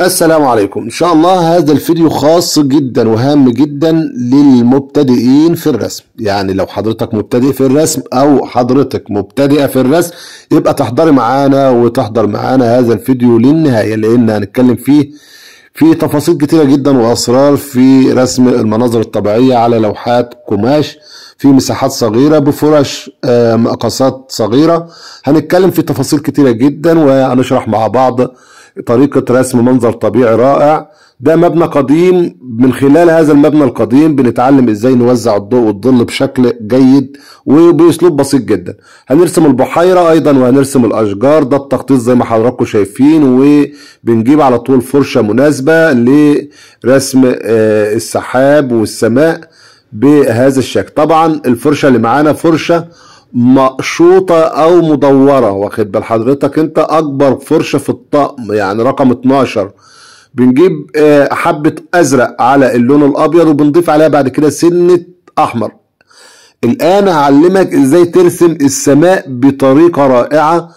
السلام عليكم ان شاء الله هذا الفيديو خاص جدا وهام جدا للمبتدئين في الرسم يعني لو حضرتك مبتدئ في الرسم او حضرتك مبتدئة في الرسم يبقى تحضري معانا وتحضر معانا هذا الفيديو للنهاية لان هنتكلم فيه في تفاصيل كتيرة جدا واسرار في رسم المناظر الطبيعية على لوحات قماش في مساحات صغيرة بفرش آه، مقاسات صغيرة هنتكلم في تفاصيل كتيرة جدا وهنشرح مع بعض طريقة رسم منظر طبيعي رائع ده مبنى قديم من خلال هذا المبنى القديم بنتعلم ازاي نوزع الضوء والظل بشكل جيد وباسلوب بسيط جدا هنرسم البحيرة ايضا وهنرسم الاشجار ده التخطيط زي ما حضراتكم شايفين وبنجيب على طول فرشة مناسبة لرسم آه، السحاب والسماء بهذا الشكل طبعا الفرشة اللي معانا فرشة مقشوطة أو مدورة واخد بال حضرتك أنت أكبر فرشة في الطقم يعني رقم 12 بنجيب آه، حبة أزرق على اللون الأبيض وبنضيف عليها بعد كده سنة أحمر الآن هعلمك إزاي ترسم السماء بطريقة رائعة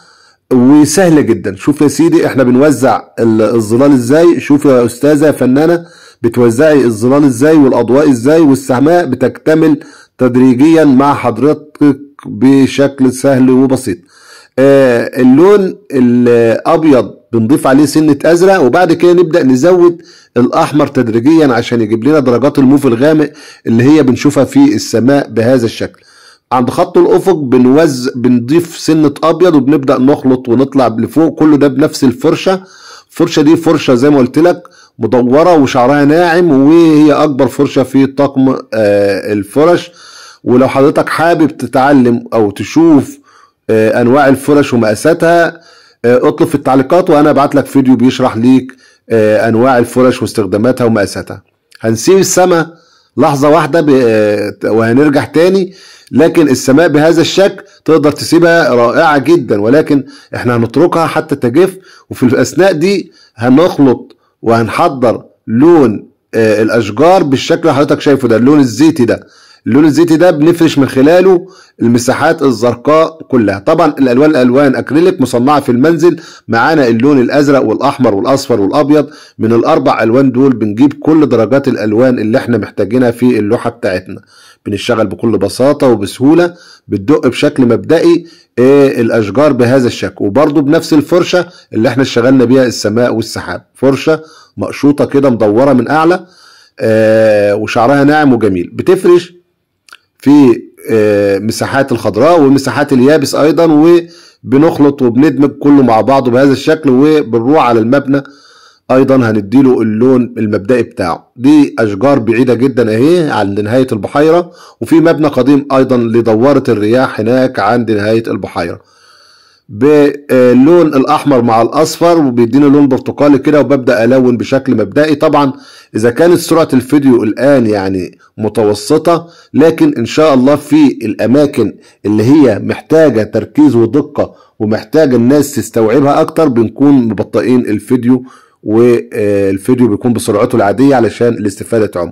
وسهلة جدا شوف يا سيدي احنا بنوزع الظلال ازاي شوف يا استاذة يا فنانة بتوزعي الظلال ازاي والاضواء ازاي والسماء بتكتمل تدريجيا مع حضرتك بشكل سهل وبسيط آه، اللون الابيض بنضيف عليه سنه ازرق وبعد كده نبدا نزود الاحمر تدريجيا عشان يجيب لنا درجات الموف الغامق اللي هي بنشوفها في السماء بهذا الشكل عند خط الافق بنوز بنضيف سنه ابيض وبنبدا نخلط ونطلع لفوق كل ده بنفس الفرشه الفرشه دي فرشه زي ما قلت لك مدوره وشعرها ناعم وهي اكبر فرشه في طقم آه، الفرش ولو حضرتك حابب تتعلم او تشوف آه، انواع الفرش ومقاساتها آه، اطلب في التعليقات وانا ابعت لك فيديو بيشرح ليك آه، انواع الفرش واستخداماتها ومقاساتها هنسيب السماء لحظه واحده وهنرجع تاني لكن السماء بهذا الشكل تقدر تسيبها رائعه جدا ولكن احنا هنتركها حتى تجف وفي الاثناء دي هنخلط وهنحضر لون الاشجار بالشكل اللي حضرتك شايفه ده اللون الزيتي ده اللون الزيتي ده بنفرش من خلاله المساحات الزرقاء كلها طبعا الالوان الوان اكريليك مصنعه في المنزل معانا اللون الازرق والاحمر والاصفر والابيض من الاربع الوان دول بنجيب كل درجات الالوان اللي احنا محتاجينها في اللوحه بتاعتنا بنشتغل بكل بساطه وبسهوله بتدق بشكل مبدئي آه، الاشجار بهذا الشكل وبرده بنفس الفرشه اللي احنا اشتغلنا بيها السماء والسحاب فرشه مقشوطه كده مدوره من اعلى آه وشعرها ناعم وجميل بتفرش في آه، مساحات الخضراء ومساحات اليابس ايضا وبنخلط وبندمج كله مع بعضه بهذا الشكل وبنروح على المبنى ايضا هنديله اللون المبدئي بتاعه دي اشجار بعيده جدا اهي عند نهايه البحيره وفي مبنى قديم ايضا لدواره الرياح هناك عند نهايه البحيره باللون الاحمر مع الاصفر وبيديني لون برتقالي كده وببدا الون بشكل مبدئي طبعا اذا كانت سرعه الفيديو الان يعني متوسطه لكن ان شاء الله في الاماكن اللي هي محتاجه تركيز ودقه ومحتاجه الناس تستوعبها اكتر بنكون مبطئين الفيديو والفيديو بيكون بسرعته العاديه علشان الاستفاده تعم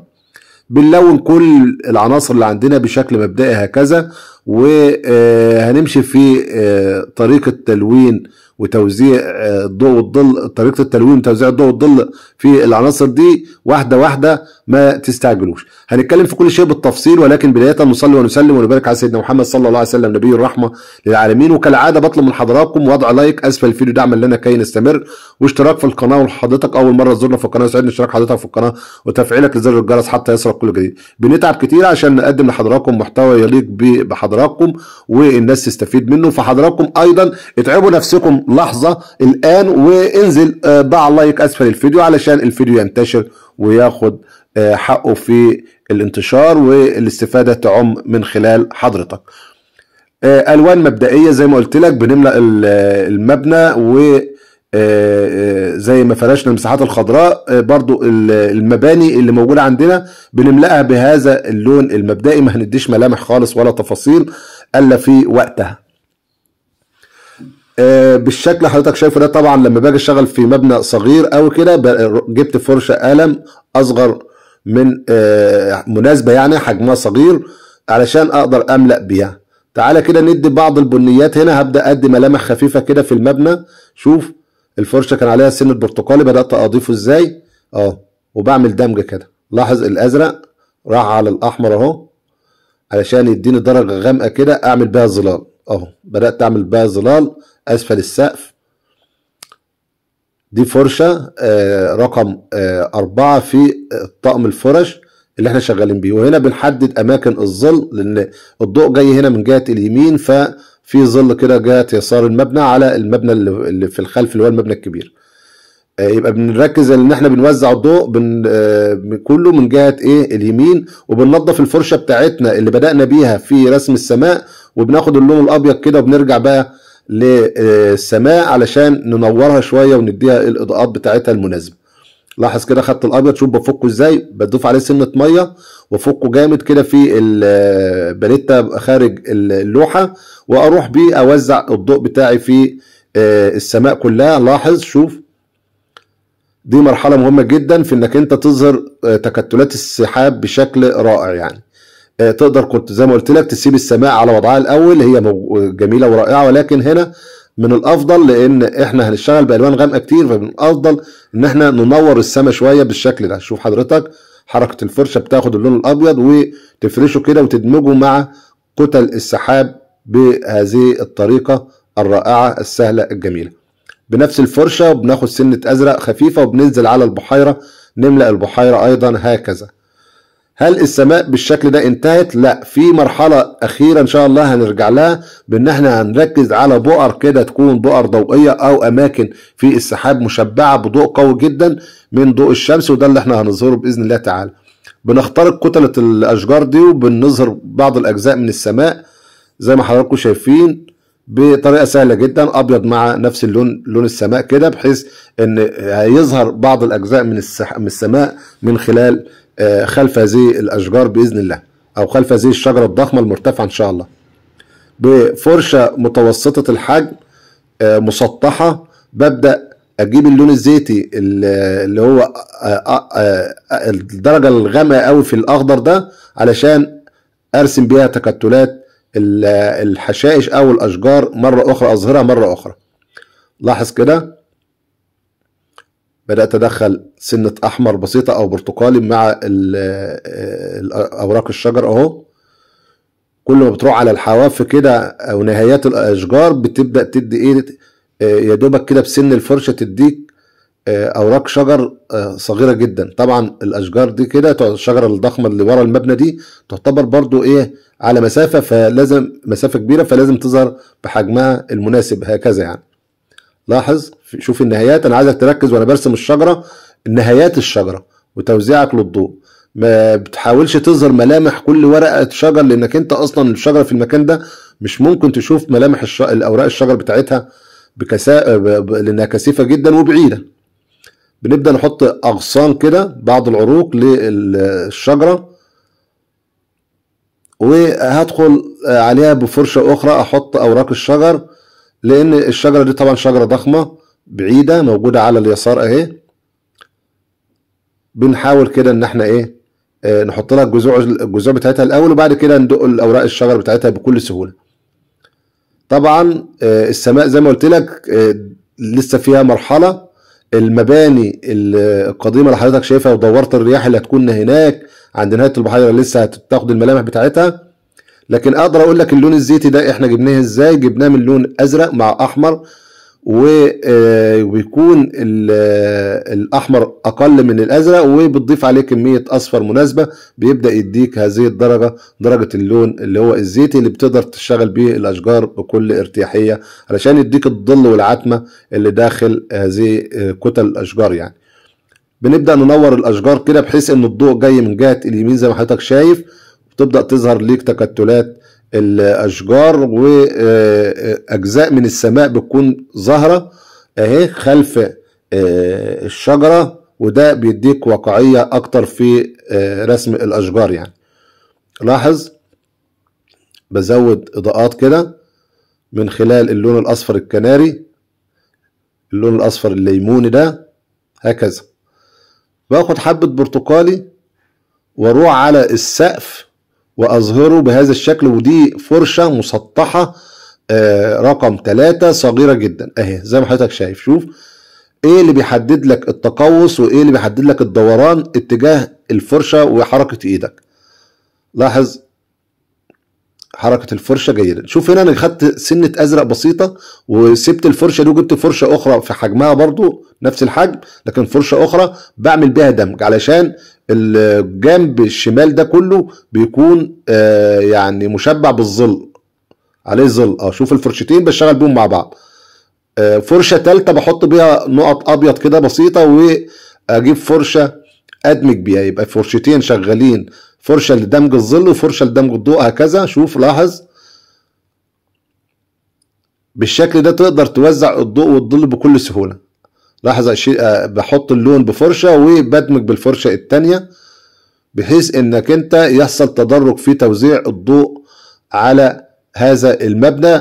بنلون كل العناصر اللي عندنا بشكل مبدئي هكذا وهنمشي في آه، طريقة تلوين وتوزيع آه، الضوء والظل طريقه التلوين توزيع الضوء والظل في العناصر دي واحده واحده ما تستعجلوش هنتكلم في كل شيء بالتفصيل ولكن بدايه نصلي ونسلم ونبارك على سيدنا محمد صلى الله عليه وسلم نبي الرحمه للعالمين وكالعاده بطلب من حضراتكم وضع لايك اسفل الفيديو دعما لنا كي نستمر واشتراك في القناه وحضرتك اول مره تزورنا في القناه يسعدني اشتراك حضرتك في القناه وتفعيلك لزر الجرس حتى يصلك كل جديد بنتعب كتير عشان نقدم لحضراتكم محتوى يليق بحضراتكم والناس تستفيد منه فحضراتكم ايضا اتعبوا نفسكم لحظة الآن وانزل ضع آه، لايك أسفل الفيديو علشان الفيديو ينتشر وياخد آه، حقه في الانتشار والاستفادة تعم من خلال حضرتك آه، ألوان مبدئية زي ما قلت لك بنملأ المبنى و زي ما فرشنا المساحات الخضراء برضو المباني اللي موجودة عندنا بنملأها بهذا اللون المبدئي ما هنديش ملامح خالص ولا تفاصيل ألا في وقتها آه، بالشكل اللي حضرتك شايفه ده طبعا لما باجي اشتغل في مبنى صغير قوي كده جبت فرشه قلم اصغر من آه، مناسبه يعني حجمها صغير علشان اقدر املا بيها تعالى كده ندي بعض البنيات هنا هبدا ادي ملامح خفيفه كده في المبنى شوف الفرشه كان عليها سن البرتقالي بدات اضيفه ازاي اه وبعمل دمج كده لاحظ الازرق راح على الاحمر اهو علشان يديني درجه غامقه كده اعمل بيها ظلال اهو بدات اعمل بيها ظلال اسفل السقف دي فرشة آه، رقم آه، أربعة في آه، طقم الفرش اللي احنا شغالين بيه وهنا بنحدد أماكن الظل لأن الضوء جاي هنا من جهة اليمين ففي ظل كده جهة يسار المبنى على المبنى اللي في الخلف اللي هو المبنى الكبير يبقى بنركز ان احنا بنوزع الضوء بن... كله من جهه ايه اليمين وبننظف الفرشه بتاعتنا اللي بدانا بيها في رسم السماء وبناخد اللون الابيض كده وبنرجع بقى للسماء علشان ننورها شويه ونديها الاضاءات بتاعتها المناسبه لاحظ كده خدت الابيض شوف بفكه ازاي بضيف عليه سنه ميه وافكه جامد كده في الباليتا خارج اللوحه واروح بيه اوزع الضوء بتاعي في آه، السماء كلها لاحظ شوف دي مرحله مهمه جدا في انك انت تظهر آه، تكتلات السحاب بشكل رائع يعني آه، تقدر كنت زي ما قلت لك تسيب السماء على وضعها الاول هي جميله ورائعه ولكن هنا من الافضل لان احنا هنشتغل بالوان غامقه كتير فمن الافضل ان احنا ننور السماء شويه بالشكل ده شوف حضرتك حركه الفرشه بتاخد اللون الابيض وتفرشه كده وتدمجه مع كتل السحاب بهذه الطريقه الرائعه السهله الجميله بنفس الفرشه وبناخد سنه ازرق خفيفه وبننزل على البحيره نملا البحيره ايضا هكذا هل السماء بالشكل ده انتهت؟ لا في مرحلة أخيرة إن شاء الله هنرجع لها بإن إحنا هنركز على بؤر كده تكون بؤر ضوئية أو أماكن في السحاب مشبعة بضوء قوي جدا من ضوء الشمس وده اللي إحنا هنظهره بإذن الله تعالى. بنخترق كتلة الأشجار دي وبنظهر بعض الأجزاء من السماء زي ما حضراتكم شايفين بطريقه سهله جدا ابيض مع نفس اللون لون السماء كده بحيث ان هيظهر بعض الاجزاء من من السماء من خلال آه، خلف هذه الأشجار بإذن الله أو خلف هذه الشجرة الضخمة المرتفعة إن شاء الله بفرشة متوسطة الحجم آه، مسطحة ببدأ أجيب اللون الزيتي اللي هو آه، الدرجة الغامقة قوي في الأخضر ده علشان أرسم بيها تكتلات الحشائش أو الأشجار مرة أخرى أظهرها مرة أخرى لاحظ كده بدات ادخل سنه احمر بسيطه او برتقالي مع اوراق الشجر اهو كل ما بتروح على الحواف كده او نهايات الاشجار بتبدا تدي ايه يا دوبك كده بسن الفرشه تديك آه، اوراق شجر آه، صغيره جدا طبعا الاشجار دي كده الشجره الضخمه اللي ورا المبنى دي تعتبر برضو ايه على مسافه فلازم مسافه كبيره فلازم تظهر بحجمها المناسب هكذا يعني لاحظ شوف النهايات انا عايزك تركز وانا برسم الشجره نهايات الشجره وتوزيعك للضوء ما بتحاولش تظهر ملامح كل ورقه شجر لانك انت اصلا الشجره في المكان ده مش ممكن تشوف ملامح الش... الاوراق الشجر بتاعتها بكسا... ب... لانها كثيفه جدا وبعيده بنبدا نحط اغصان كده بعض العروق للشجره وهدخل عليها بفرشه اخرى احط اوراق الشجر لان الشجره دي طبعا شجره ضخمه بعيده موجوده على اليسار اهي بنحاول كده ان احنا ايه آه نحط لها الجذوع الجذوع بتاعتها الاول وبعد كده ندق الاوراق الشجر بتاعتها بكل سهوله طبعا آه السماء زي ما قلت لك آه لسه فيها مرحله المباني القديمه اللي حضرتك شايفها ودورت الرياح اللي هتكون هناك عند نهايه البحيره لسه هتاخد الملامح بتاعتها لكن اقدر اقول لك اللون الزيتي ده احنا جبناه ازاي جبناه من لون ازرق مع احمر وبيكون آه، آه، الاحمر اقل من الازرق وبتضيف عليه كميه اصفر مناسبه بيبدا يديك هذه الدرجه درجه اللون اللي هو الزيتي اللي بتقدر تشتغل بيه الاشجار بكل ارتياحيه علشان يديك الظل والعتمه اللي داخل هذه آه، كتل الاشجار يعني بنبدا ننور الاشجار كده بحيث ان الضوء جاي من جهه اليمين زي ما حضرتك شايف بتبدا تظهر ليك تكتلات الاشجار واجزاء من السماء بتكون ظاهره اهي خلف آه، الشجره وده بيديك واقعيه اكتر في آه، رسم الاشجار يعني لاحظ بزود اضاءات كده من خلال اللون الاصفر الكناري اللون الاصفر الليموني ده هكذا باخد حبه برتقالي واروح على السقف واظهره بهذا الشكل ودي فرشه مسطحه آه، رقم ثلاثة صغيرة جدا اهي زي ما حضرتك شايف شوف ايه اللي بيحدد لك التقوس وايه اللي بيحدد لك الدوران اتجاه الفرشة وحركة ايدك لاحظ حركه الفرشه جيده شوف هنا انا خدت سنه ازرق بسيطه وسبت الفرشه دي وجبت فرشه اخرى في حجمها برضو نفس الحجم لكن فرشه اخرى بعمل بيها دمج علشان الجنب الشمال ده كله بيكون آه يعني مشبع بالظل عليه ظل اه شوف الفرشتين بشتغل بيهم مع بعض آه فرشه ثالثه بحط بيها نقط ابيض كده بسيطه واجيب فرشه ادمج بيها يبقى فرشتين شغالين فرشه لدمج الظل وفرشه لدمج الضوء هكذا شوف لاحظ بالشكل ده تقدر توزع الضوء والظل بكل سهوله لاحظ آه، آه، بحط اللون بفرشه وبدمج بالفرشه الثانيه بحيث انك انت يحصل تدرج في توزيع الضوء على هذا المبنى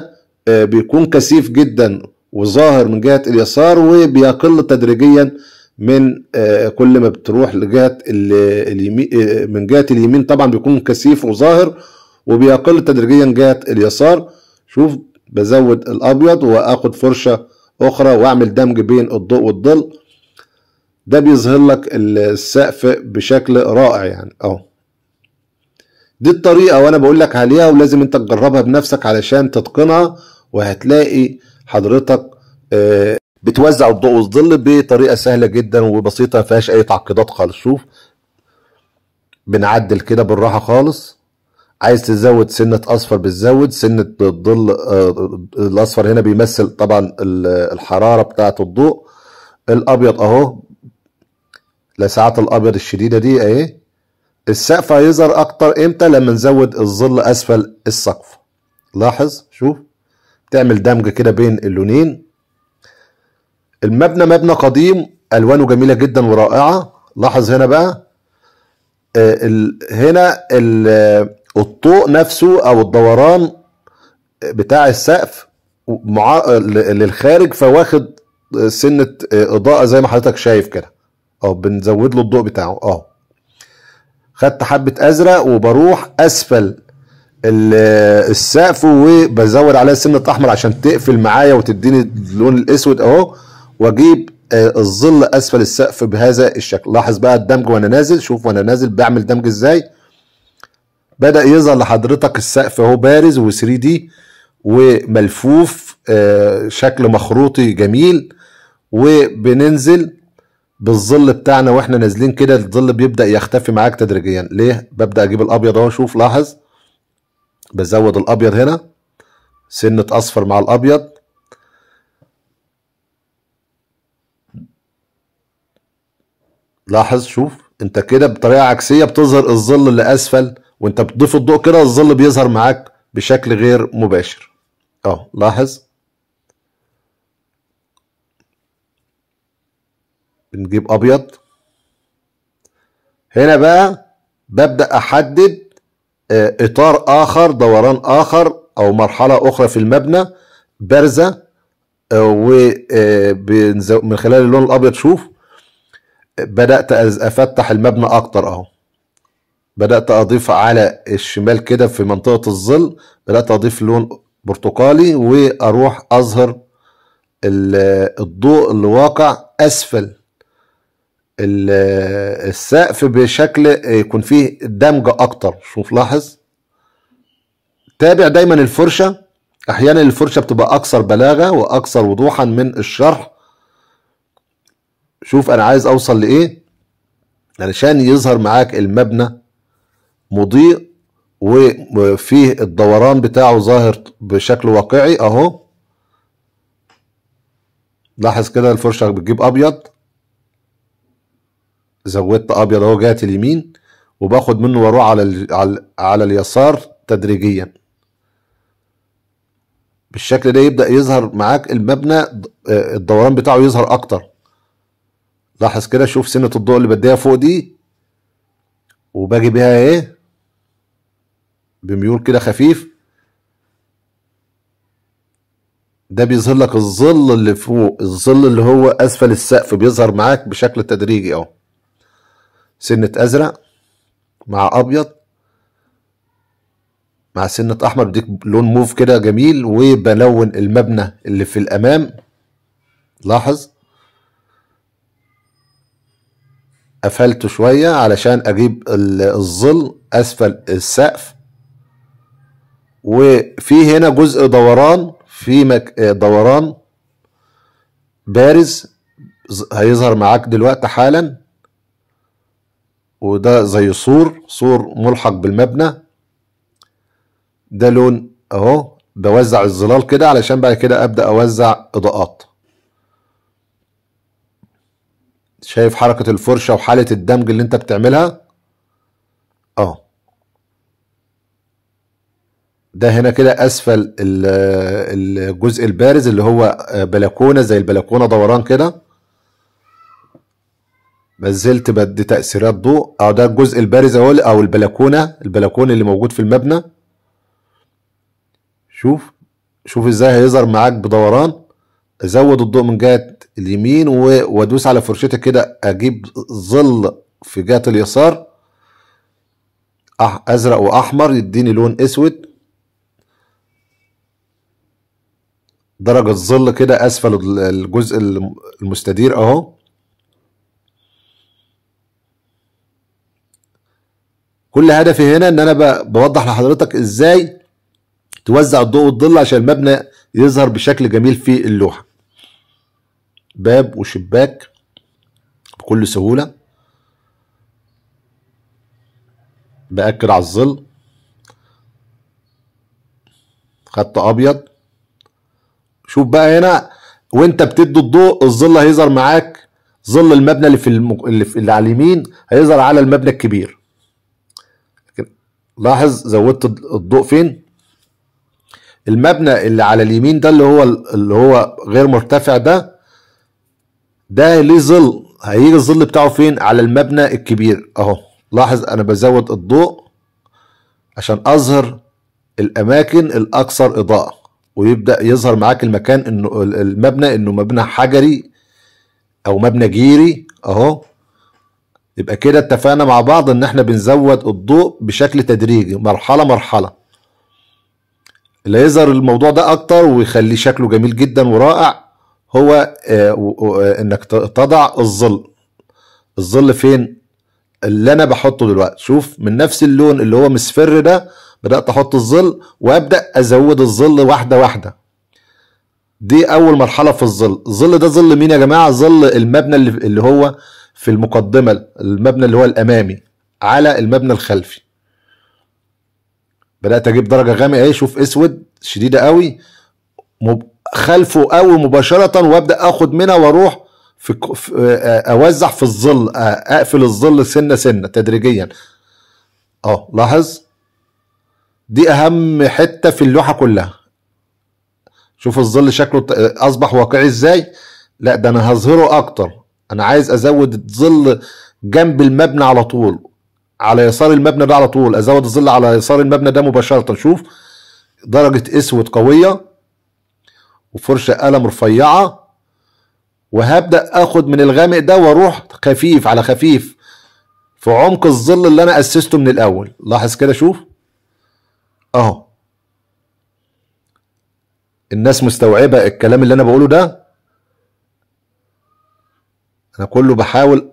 آه، بيكون كثيف جدا وظاهر من جهه اليسار وبيقل تدريجيا من آه، كل ما بتروح لجهه اليمين آه، من جهه اليمين طبعا بيكون كثيف وظاهر وبيقل تدريجيا جهه اليسار شوف بزود الابيض واخد فرشه اخرى واعمل دمج بين الضوء والظل ده بيظهر لك السقف بشكل رائع يعني اهو دي الطريقه وانا بقول لك عليها ولازم انت تجربها بنفسك علشان تتقنها وهتلاقي حضرتك آه بتوزع الضوء والظل بطريقه سهله جدا وبسيطه ما فيهاش اي تعقيدات خالص شوف بنعدل كده بالراحه خالص عايز تزود سنه اصفر بتزود سنه الظل آه، الاصفر هنا بيمثل طبعا الحراره بتاعه الضوء الابيض اهو لسعات الابيض الشديده دي اهي السقف هيظهر اكتر امتى لما نزود الظل اسفل السقف لاحظ شوف تعمل دمج كده بين اللونين المبنى مبنى قديم الوانه جميله جدا ورائعه لاحظ هنا بقى آه، هنا الطوق نفسه او الدوران آه، بتاع السقف للخارج فواخد آه، سنه اضاءه زي ما حضرتك شايف كده اه بنزود له الضوء بتاعه اه خدت حبه ازرق وبروح اسفل السقف وبزود عليها سنه احمر عشان تقفل معايا وتديني اللون الاسود اهو واجيب آه، الظل اسفل السقف بهذا الشكل لاحظ بقى الدمج وانا نازل شوف وانا نازل بعمل دمج ازاي بدأ يظهر لحضرتك السقف اهو بارز و 3 دي وملفوف آه، شكل مخروطي جميل وبننزل بالظل بتاعنا واحنا نازلين كده الظل بيبدأ يختفي معاك تدريجيا ليه ببدأ اجيب الابيض اهو شوف لاحظ بزود الابيض هنا سنة اصفر مع الابيض لاحظ شوف انت كده بطريقه عكسيه بتظهر الظل اللي اسفل وانت بتضيف الضوء كده الظل بيظهر معاك بشكل غير مباشر اه لاحظ بنجيب ابيض هنا بقى ببدا احدد آه، اطار اخر دوران اخر او مرحله اخرى في المبنى بارزه آه، ومن آه، خلال اللون الابيض شوف بدأت أفتح المبنى أكتر أهو بدأت أضيف على الشمال كده في منطقة الظل بدأت أضيف لون برتقالي وأروح أظهر الضوء اللي واقع أسفل السقف بشكل يكون فيه دمج أكتر شوف لاحظ تابع دايما الفرشة أحيانا الفرشة بتبقى أكثر بلاغة وأكثر وضوحا من الشرح شوف انا عايز اوصل لايه علشان يظهر معاك المبنى مضيء وفيه الدوران بتاعه ظاهر بشكل واقعي اهو لاحظ كده الفرشة بتجيب ابيض زودت ابيض اهو جهة اليمين وباخد منه واروح على ال... على, على اليسار تدريجيا بالشكل ده يبدأ يظهر معاك المبنى آه، الدوران بتاعه يظهر اكتر لاحظ كده شوف سنة الضوء اللي بديها فوق دي وباجي بيها ايه بميول كده خفيف ده بيظهر لك الظل اللي فوق الظل اللي هو اسفل السقف بيظهر معاك بشكل تدريجي اهو سنة ازرق مع ابيض مع سنة احمر بديك لون موف كده جميل وبلون المبنى اللي في الامام لاحظ قفلته شوية علشان اجيب الظل اسفل السقف وفي هنا جزء دوران في مك... آه، دوران بارز هيظهر معاك دلوقتي حالا وده زي سور سور ملحق بالمبنى ده لون اهو بوزع الظلال كده علشان بعد كده ابدا اوزع اضاءات شايف حركة الفرشة وحالة الدمج اللي انت بتعملها اه ده هنا كده اسفل الجزء البارز اللي هو آه، بلكونة زي البلكونة دوران كده ما بدي تأثيرات ضوء اه ده الجزء البارز اهو او البلكونة البلكون اللي موجود في المبنى شوف شوف ازاي هيظهر معاك بدوران ازود الضوء من جهه اليمين وادوس على فرشتي كده اجيب ظل في جهه اليسار ازرق واحمر يديني لون اسود درجه الظل كده اسفل الجزء المستدير اهو كل هدفي هنا ان انا بوضح لحضرتك ازاي توزع الضوء والظل عشان المبنى يظهر بشكل جميل في اللوحه باب وشباك بكل سهولة بأكد على الظل خدت أبيض شوف بقى هنا وانت بتدي الضوء الظل هيظهر معاك ظل المبنى اللي في, المك... اللي, في... اللي على اليمين هيظهر على المبنى الكبير لاحظ زودت الضوء فين المبنى اللي على اليمين ده اللي هو اللي هو غير مرتفع ده ده ليه ظل هيجي الظل بتاعه فين على المبنى الكبير اهو لاحظ انا بزود الضوء عشان اظهر الاماكن الاكثر اضاءه ويبدا يظهر معاك المكان انه المبنى انه مبنى حجري او مبنى جيري اهو يبقى كده اتفقنا مع بعض ان احنا بنزود الضوء بشكل تدريجي مرحله مرحله اللي يظهر الموضوع ده اكتر ويخليه شكله جميل جدا ورائع هو آه، آه، انك تضع الظل الظل فين اللي انا بحطه دلوقتي شوف من نفس اللون اللي هو مصفر ده بدات احط الظل وابدا ازود الظل واحده واحده دي اول مرحله في الظل الظل ده ظل مين يا جماعه ظل المبنى اللي هو في المقدمه المبنى اللي هو الامامي على المبنى الخلفي بدات اجيب درجه غامقه اهي شوف اسود شديده قوي خلفه قوي مباشره وابدا اخد منها واروح في آه، اوزع في الظل آه، اقفل الظل سنه سنه تدريجيا اه لاحظ دي اهم حته في اللوحه كلها شوف الظل شكله آه، اصبح واقعي ازاي لا ده انا هظهره اكتر انا عايز ازود الظل جنب المبنى على طول على يسار المبنى ده على طول ازود الظل على يسار المبنى ده مباشره شوف درجه اسود قويه وفرشة قلم رفيعة وهبدأ اخد من الغامق ده واروح خفيف على خفيف في عمق الظل اللي انا اسسته من الاول لاحظ كده شوف اهو الناس مستوعبة الكلام اللي انا بقوله ده انا كله بحاول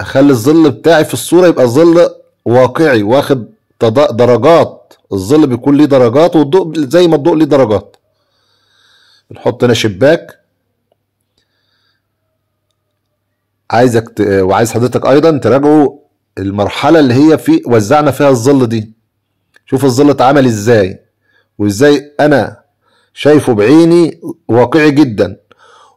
اخلي الظل بتاعي في الصورة يبقى ظل واقعي واخد درجات الظل بيكون ليه درجات والضوء زي ما الضوء ليه درجات نحط هنا شباك عايزك ت... وعايز حضرتك ايضا تراجعوا المرحله اللي هي في وزعنا فيها الظل دي شوف الظل اتعمل ازاي وازاي انا شايفه بعيني واقعي جدا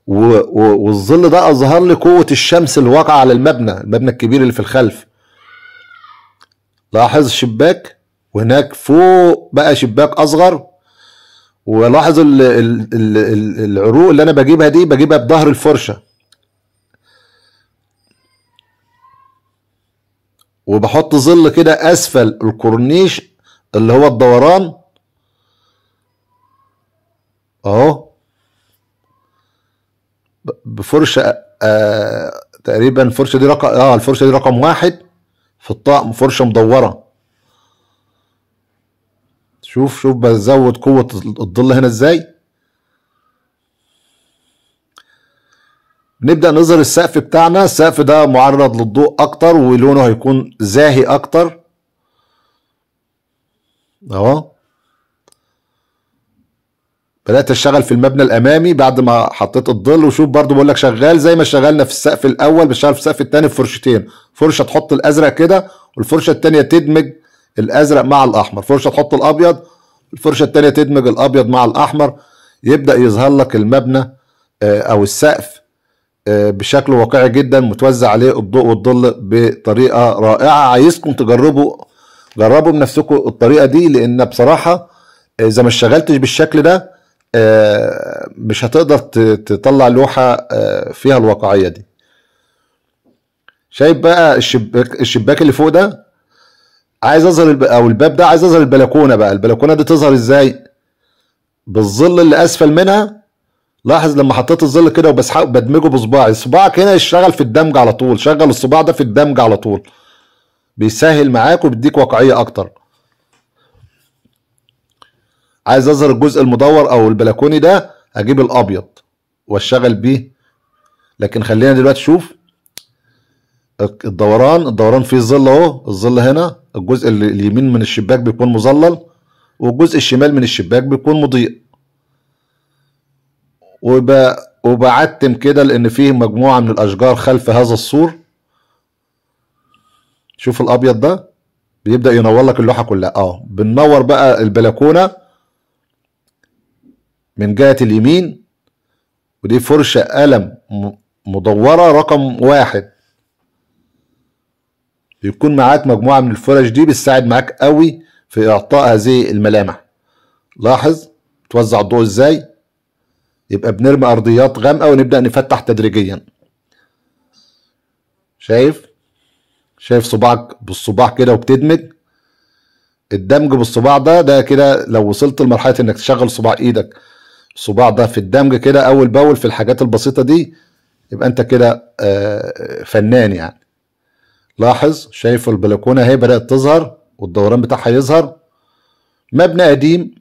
و... و... والظل ده اظهر لي قوه الشمس الواقعه على المبنى المبنى الكبير اللي في الخلف لاحظ الشباك وهناك فوق بقى شباك اصغر ولاحظ العروق اللي انا بجيبها دي بجيبها بظهر الفرشه وبحط ظل كده اسفل الكورنيش اللي هو الدوران اهو بفرشه آه تقريبا الفرشه دي رقم اه الفرشه دي رقم واحد في الطقم فرشه مدوره شوف شوف بزود قوة الظل هنا ازاي نبدأ نظهر السقف بتاعنا السقف ده معرض للضوء اكتر ولونه هيكون زاهي اكتر اهو بدأت اشتغل في المبنى الامامي بعد ما حطيت الظل وشوف برضو بقول لك شغال زي ما اشتغلنا في السقف الاول بشغل في السقف التاني بفرشتين فرشة تحط الازرق كده والفرشة التانية تدمج الازرق مع الاحمر فرشه تحط الابيض الفرشه الثانيه تدمج الابيض مع الاحمر يبدا يظهر لك المبنى آه، او السقف آه، بشكل واقعي جدا متوزع عليه الضوء والظل بطريقه رائعه عايزكم تجربوا جربوا بنفسكم الطريقه دي لان بصراحه آه، اذا ما اشتغلتش بالشكل ده مش هتقدر تطلع لوحه فيها الواقعيه دي شايف بقى الشباك الشباك اللي فوق ده عايز اظهر الب... او الباب ده عايز اظهر البلكونه بقى البلكونه دي تظهر ازاي بالظل اللي اسفل منها لاحظ لما حطيت الظل كده وبسحبه بدمجه بصباعي صباعك هنا يشتغل في الدمج على طول شغل الصباع ده في الدمج على طول بيسهل معاك وبيديك واقعيه اكتر عايز اظهر الجزء المدور او البلكوني ده اجيب الابيض واشتغل بيه لكن خلينا دلوقتي شوف الدوران الدوران فيه الظل اهو الظل هنا الجزء اليمين من الشباك بيكون مظلل والجزء الشمال من الشباك بيكون مضيء وبعتم كده لان فيه مجموعة من الاشجار خلف هذا السور شوف الابيض ده بيبدأ ينور لك اللوحة كلها اه بننور بقى البلكونة من جهة اليمين ودي فرشة قلم مدورة رقم واحد بيكون معاك مجموعة من الفرش دي بتساعد معاك قوي في إعطاء هذه الملامح لاحظ توزع الضوء إزاي يبقى بنرمي أرضيات غامقة ونبدأ نفتح تدريجيا شايف شايف صباعك بالصباع كده وبتدمج الدمج بالصباع ده ده كده لو وصلت لمرحلة انك تشغل صباع ايدك الصباع ده في الدمج كده اول باول في الحاجات البسيطة دي يبقى انت كده آه، فنان يعني لاحظ شايف البلكونه اهي بدات تظهر والدوران بتاعها يظهر مبنى قديم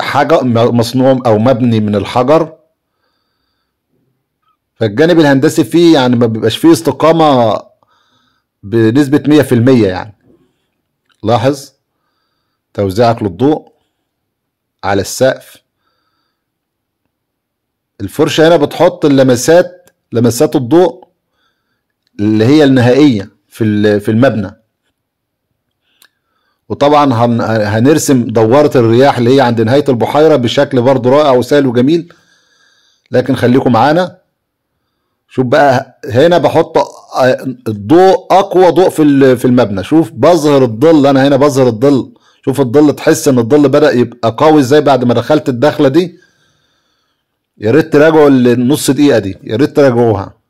حاجه مصنوع او مبني من الحجر فالجانب الهندسي فيه يعني ما بيبقاش فيه استقامه بنسبه 100% يعني لاحظ توزيعك للضوء على السقف الفرشه هنا بتحط اللمسات لمسات الضوء اللي هي النهائيه في في المبنى وطبعا هنرسم دوره الرياح اللي هي عند نهايه البحيره بشكل برضه رائع وسهل وجميل لكن خليكم معانا شوف بقى هنا بحط آه، الضوء اقوى ضوء في في المبنى شوف بظهر الظل انا هنا بظهر الظل شوف الظل تحس ان الظل بدا يبقى قوي ازاي بعد ما دخلت الدخله دي يا ريت تراجعوا النص دقيقه دي يا ريت تراجعوها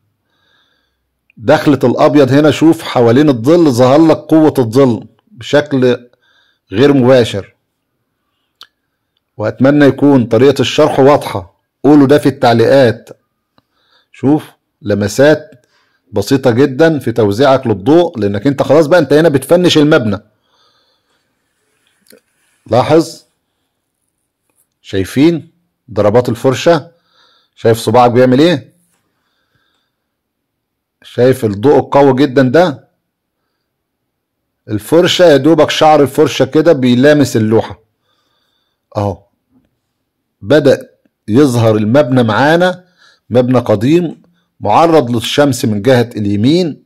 دخلت الابيض هنا شوف حوالين الظل ظهر لك قوة الظل بشكل غير مباشر واتمنى يكون طريقة الشرح واضحة قولوا ده في التعليقات شوف لمسات بسيطة جدا في توزيعك للضوء لانك انت خلاص بقى انت هنا بتفنش المبنى لاحظ شايفين ضربات الفرشة شايف صباعك بيعمل ايه شايف الضوء القوي جدا ده الفرشة يا دوبك شعر الفرشة كده بيلامس اللوحة اهو بدأ يظهر المبنى معانا مبنى قديم معرض للشمس من جهة اليمين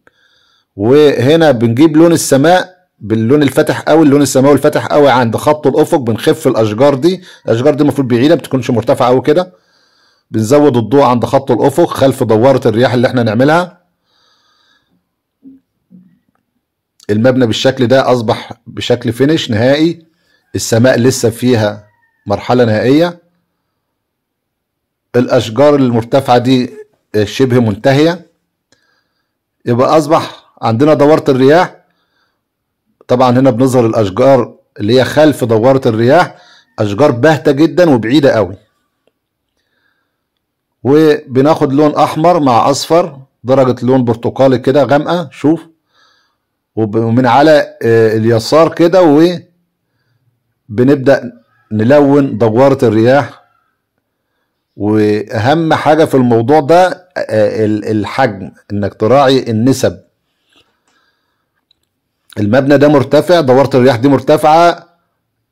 وهنا بنجيب لون السماء باللون الفاتح قوي اللون السماوي الفاتح قوي عند خط الافق بنخف الاشجار دي الاشجار دي المفروض بعيده ما بتكونش مرتفعه قوي كده بنزود الضوء عند خط الافق خلف دواره الرياح اللي احنا نعملها المبنى بالشكل ده اصبح بشكل فينش نهائي السماء لسه فيها مرحله نهائيه الاشجار المرتفعه دي شبه منتهيه يبقى اصبح عندنا دوره الرياح طبعا هنا بنظهر الاشجار اللي هي خلف دوره الرياح اشجار باهته جدا وبعيده قوي وبناخد لون احمر مع اصفر درجه لون برتقالي كده غامقه شوف ومن على آه، اليسار كده وبنبدأ نلون دوارة الرياح واهم حاجة في الموضوع ده آه، الحجم انك تراعي النسب المبنى ده مرتفع دوارة الرياح دي مرتفعة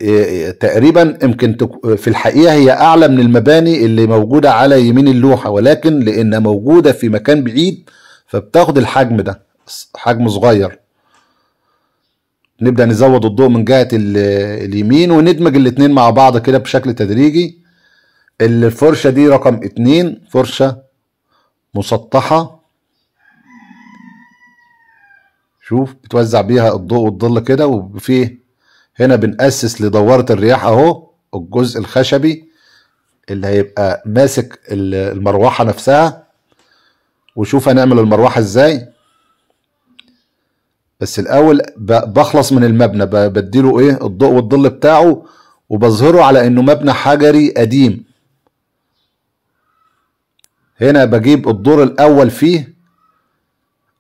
آه، تقريبا يمكن في الحقيقة هي اعلى من المباني اللي موجودة على يمين اللوحة ولكن لانها موجودة في مكان بعيد فبتاخد الحجم ده حجم صغير نبدا نزود الضوء من جهه اليمين وندمج الاثنين مع بعض كده بشكل تدريجي الفرشه دي رقم اتنين فرشه مسطحه شوف بتوزع بيها الضوء والظل كده وفي هنا بنأسس لدورة الرياح اهو الجزء الخشبي اللي هيبقى ماسك المروحه نفسها وشوف هنعمل المروحه ازاي بس الاول بخلص من المبنى بديله ايه الضوء والظل بتاعه وبظهره على انه مبنى حجري قديم هنا بجيب الدور الاول فيه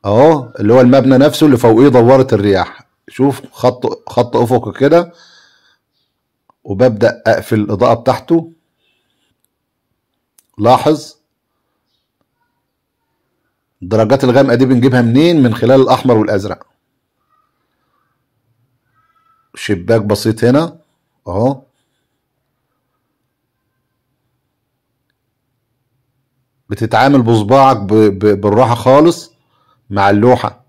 اهو اللي هو المبنى نفسه اللي فوقيه دوارة الرياح شوف خط خط افقي كده وببدأ اقفل الاضاءة بتاعته لاحظ درجات الغامقة دي بنجيبها منين من خلال الاحمر والازرق شباك بسيط هنا اهو بتتعامل بصباعك بالراحه خالص مع اللوحه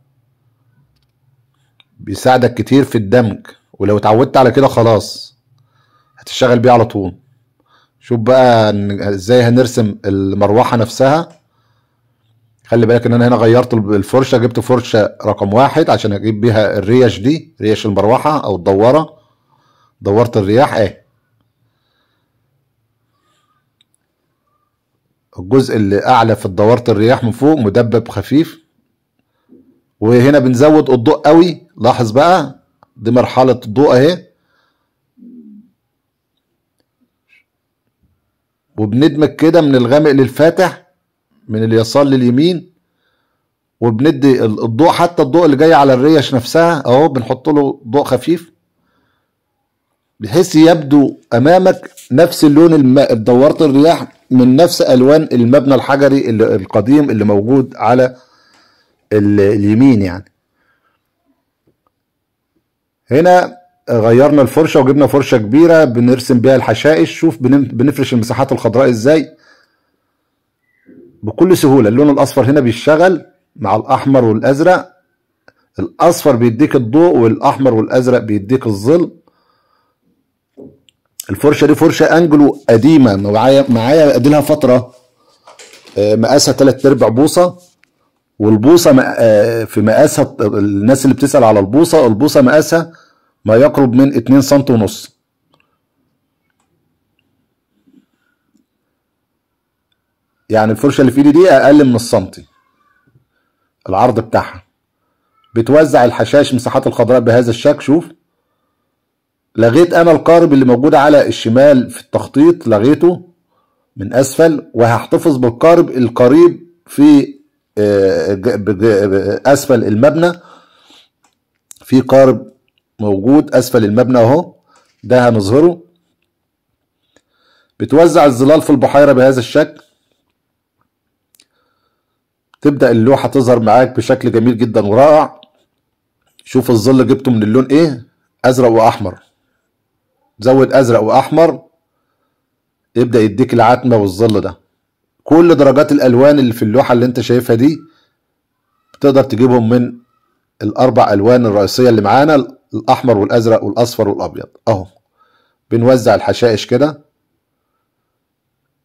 بيساعدك كتير في الدمج ولو اتعودت على كده خلاص هتشتغل بيه على طول شوف بقى ازاي هنرسم المروحه نفسها خلي بالك ان انا هنا غيرت الفرشه جبت فرشه رقم واحد عشان اجيب بيها الريش دي ريش المروحه او الدوره دورت الرياح اهي الجزء اللي اعلى في دوره الرياح من فوق مدبب خفيف وهنا بنزود الضوء قوي لاحظ بقى دي مرحله الضوء اهي وبندمج كده من الغامق للفاتح من اليسار لليمين وبندي الضوء حتى الضوء اللي جاي على الريش نفسها اهو بنحط له ضوء خفيف بحيث يبدو امامك نفس اللون الم... الرياح من نفس الوان المبنى الحجري القديم اللي موجود على اليمين يعني هنا غيرنا الفرشه وجبنا فرشه كبيره بنرسم بيها الحشائش شوف بنفرش المساحات الخضراء ازاي بكل سهولة اللون الأصفر هنا بيشتغل مع الأحمر والأزرق الأصفر بيديك الضوء والأحمر والأزرق بيديك الظل الفرشة دي فرشة أنجلو قديمة معايا معايا قديلها فترة آه، مقاسها تلات أرباع بوصة والبوصة آه، في مقاسها الناس اللي بتسأل على البوصة البوصة مقاسها ما يقرب من 2 سم ونص يعني الفرشه اللي في ايدي دي اقل من السنتي العرض بتاعها بتوزع الحشائش مساحات الخضراء بهذا الشكل شوف لغيت انا القارب اللي موجود على الشمال في التخطيط لغيته من اسفل وهحتفظ بالقارب القريب في آه، اسفل المبنى في قارب موجود اسفل المبنى اهو ده هنظهره بتوزع الظلال في البحيره بهذا الشكل تبدأ اللوحة تظهر معاك بشكل جميل جدا ورائع شوف الظل جبته من اللون ايه ازرق واحمر زود ازرق واحمر يبدأ يديك العتمة والظل ده كل درجات الالوان اللي في اللوحة اللي انت شايفها دي بتقدر تجيبهم من الاربع الوان الرئيسية اللي معانا الاحمر والازرق والاصفر والابيض اهو بنوزع الحشائش كده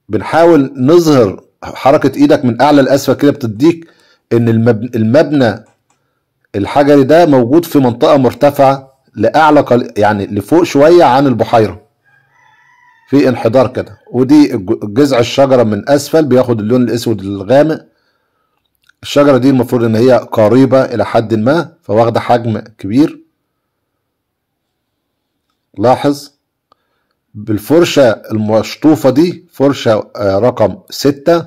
بنحاول نظهر حركه ايدك من اعلى لاسفل كده بتديك ان المبنى, الحجري ده موجود في منطقه مرتفعه لاعلى يعني لفوق شويه عن البحيره في انحدار كده ودي جذع الشجره من اسفل بياخد اللون الاسود الغامق الشجره دي المفروض ان هي قريبه الى حد ما فواخده حجم كبير لاحظ بالفرشه المشطوفه دي فرشة آه، رقم ستة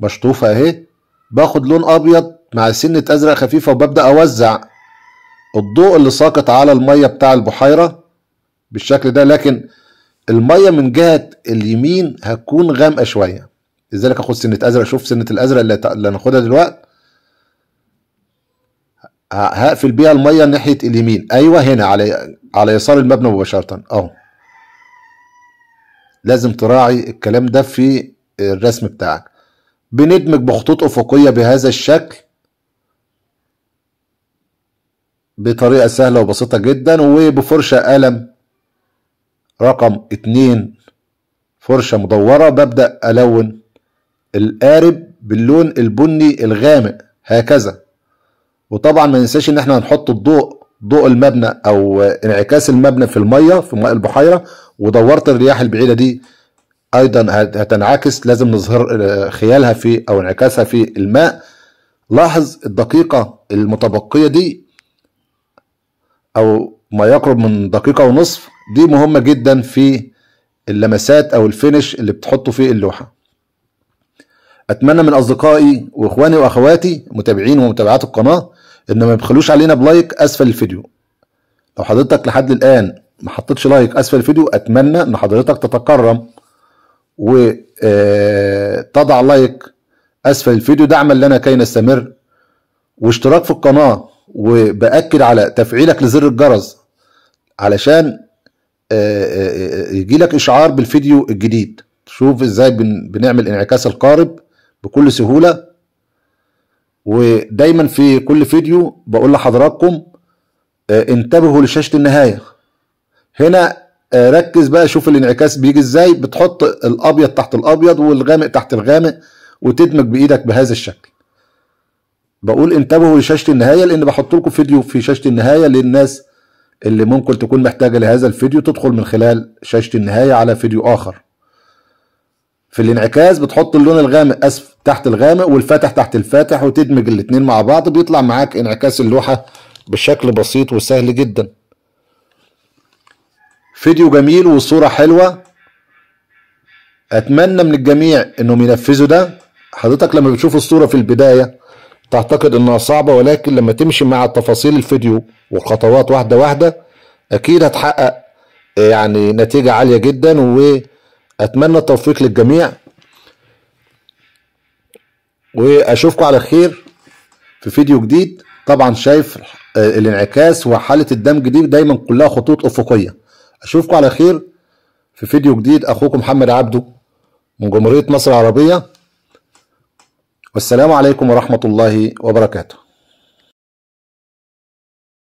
مشطوفة اهي باخد لون ابيض مع سنة ازرق خفيفة وببدأ اوزع الضوء اللي ساقط على المية بتاع البحيرة بالشكل ده لكن المية من جهة اليمين هتكون غامقة شوية لذلك اخد سنة ازرق شوف سنة الازرق اللي هناخدها دلوقتي هقفل بيها المية ناحية اليمين ايوه هنا على على يسار المبنى مباشرة اهو لازم تراعي الكلام ده في الرسم بتاعك بندمج بخطوط افقية بهذا الشكل بطريقة سهلة وبسيطة جدا وبفرشة قلم رقم اتنين فرشة مدورة ببدأ ألون القارب باللون البني الغامق هكذا وطبعا ما ننساش ان احنا هنحط الضوء ضوء المبنى او انعكاس المبنى في المية في ماء البحيرة ودورت الرياح البعيده دي ايضا هتنعكس لازم نظهر آه، خيالها في او انعكاسها في الماء لاحظ الدقيقه المتبقيه دي او ما يقرب من دقيقه ونصف دي مهمه جدا في اللمسات او الفينش اللي بتحطه في اللوحه اتمنى من اصدقائي واخواني واخواتي متابعين ومتابعات القناه ان ما يبخلوش علينا بلايك اسفل الفيديو لو حضرتك لحد الان ما حطيتش لايك اسفل الفيديو اتمنى ان حضرتك تتكرم وتضع آه، لايك اسفل الفيديو دعما لنا كي نستمر واشتراك في القناه وباكد على تفعيلك لزر الجرس علشان آه، آه، يجي لك اشعار بالفيديو الجديد شوف ازاي بنعمل انعكاس القارب بكل سهوله ودايما في كل فيديو بقول لحضراتكم انتبهوا لشاشه النهايه هنا آه، ركز بقى شوف الانعكاس بيجي ازاي بتحط الابيض تحت الابيض والغامق تحت الغامق وتدمج بايدك بهذا الشكل بقول انتبهوا لشاشه النهايه لان بحط لكم فيديو في شاشه النهايه للناس اللي ممكن تكون محتاجه لهذا الفيديو تدخل من خلال شاشه النهايه على فيديو اخر في الانعكاس بتحط اللون الغامق اسف تحت الغامق والفاتح تحت الفاتح وتدمج الاثنين مع بعض بيطلع معاك انعكاس اللوحه بشكل بسيط وسهل جدا فيديو جميل وصورة حلوة اتمنى من الجميع انهم ينفذوا ده حضرتك لما بتشوف الصورة في البداية تعتقد انها صعبة ولكن لما تمشي مع تفاصيل الفيديو والخطوات واحدة واحدة اكيد هتحقق آه، يعني نتيجة عالية جدا واتمنى التوفيق للجميع واشوفكم على خير في فيديو جديد طبعا شايف آه، الانعكاس وحالة الدمج دي دايما كلها خطوط افقية اشوفكم على خير في فيديو جديد اخوكم محمد عبده من جمهورية مصر العربية والسلام عليكم ورحمة الله وبركاته